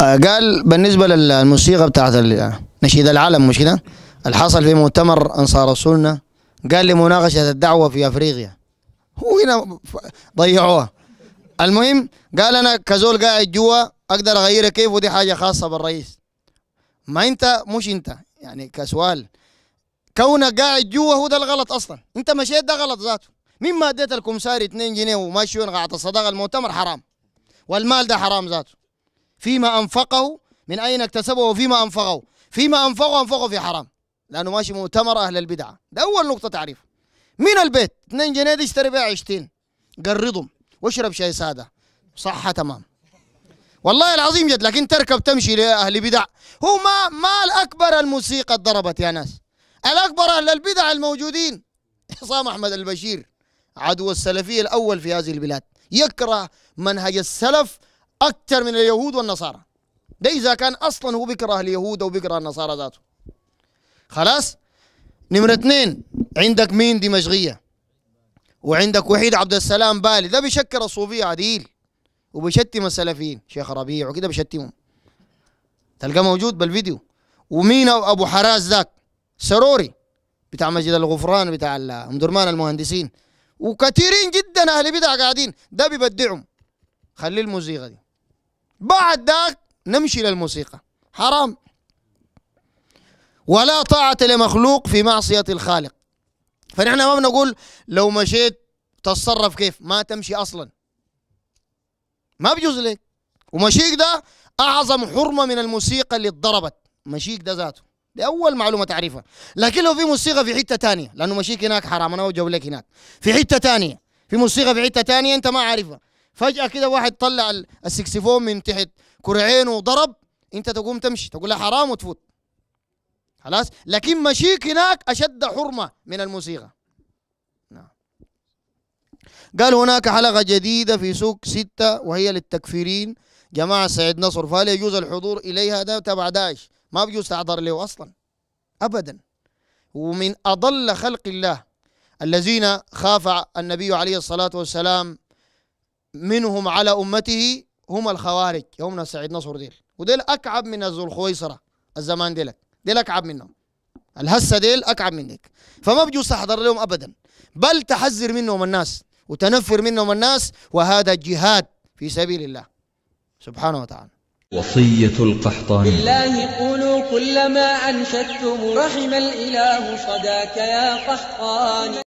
آه، قال بالنسبه للموسيقى بتاعت نشيد العلم مش كده اللي حصل في مؤتمر انصار رسولنا قال لمناقشه الدعوه في افريقيا هو هنا ضيعوها المهم قال انا كزول قاعد جوا اقدر اغيرها كيف ودي حاجه خاصه بالرئيس ما انت مش انت يعني كسؤال كونك قاعد جوا هو ده الغلط اصلا انت مشيت ده غلط ذاته مين ما اديت الكمساري 2 جنيه وماشيون قاعد الصداقه المؤتمر حرام والمال ده حرام ذاته فيما أنفقه من أين اكتسبه وفيما أنفقه فيما أنفقه أنفقه في حرام لأنه ماشي مؤتمر أهل البدعة ده أول نقطة تعريف من البيت 2 جنيه دي اشتري بيها عشتين قرضهم واشرب شاي سادة صحة تمام والله العظيم جد لكن تركب تمشي لأهل بدع هو ما ما الأكبر الموسيقى ضربت يا ناس الأكبر أهل البدع الموجودين عصام أحمد البشير عدو السلفيه الأول في هذه البلاد يكره منهج السلف أكثر من اليهود والنصارى ده إذا كان أصلا هو بيكره اليهود أو بيكره النصارى ذاته خلاص نمرة اثنين عندك مين دمشقية وعندك وحيد عبد السلام بالي ده بيشكر الصوفية عديل وبيشتم السلفيين شيخ ربيع وكده بيشتمهم تلقاه موجود بالفيديو ومين ابو حراس ذاك سروري بتاع مسجد الغفران بتاع ام درمان المهندسين وكثيرين جدا اهل بدع قاعدين ده بيبدعهم خلي الموسيقى دي بعد ذاك نمشي للموسيقى حرام ولا طاعة لمخلوق في معصية الخالق فنحن ما بنقول لو مشيت تتصرف كيف ما تمشي أصلا ما بجوز لك ومشيك ده أعظم حرمة من الموسيقى اللي اتضربت مشيك ده ذاته دي أول معلومة تعرفها لكن لو في موسيقى في حتة تانية لأنه مشيك هناك حرام أنا أوجه لك هناك في حتة تانية في موسيقى في حتة تانية أنت ما عارفها فجأة كده واحد طلع السكسفون من تحت كرعينه وضرب انت تقوم تمشي تقول لها حرام وتفوت خلاص لكن مشيك هناك أشد حرمة من الموسيقى نعم قال هناك حلقة جديدة في سوق ستة وهي للتكفيرين جماعة سعيد نصر فهل يجوز الحضور إليها ده تبع داعش ما بيجوز تعذر له أصلا أبدا ومن أضل خلق الله الذين خاف النبي عليه الصلاة والسلام منهم على أمته هم الخوارج هم ناس سعيد نصر ديل وديل أكعب من ذو الخويصرة الزمان ديلك ديل أكعب منهم الهسه ديل أكعب منك فما بجوز تحضر لهم أبدا بل تحذر منهم الناس وتنفر منهم الناس وهذا جهاد في سبيل الله سبحانه وتعالى وصية القحطان بالله قولوا كلما أنشدتم رحم الإله صداك يا قحطان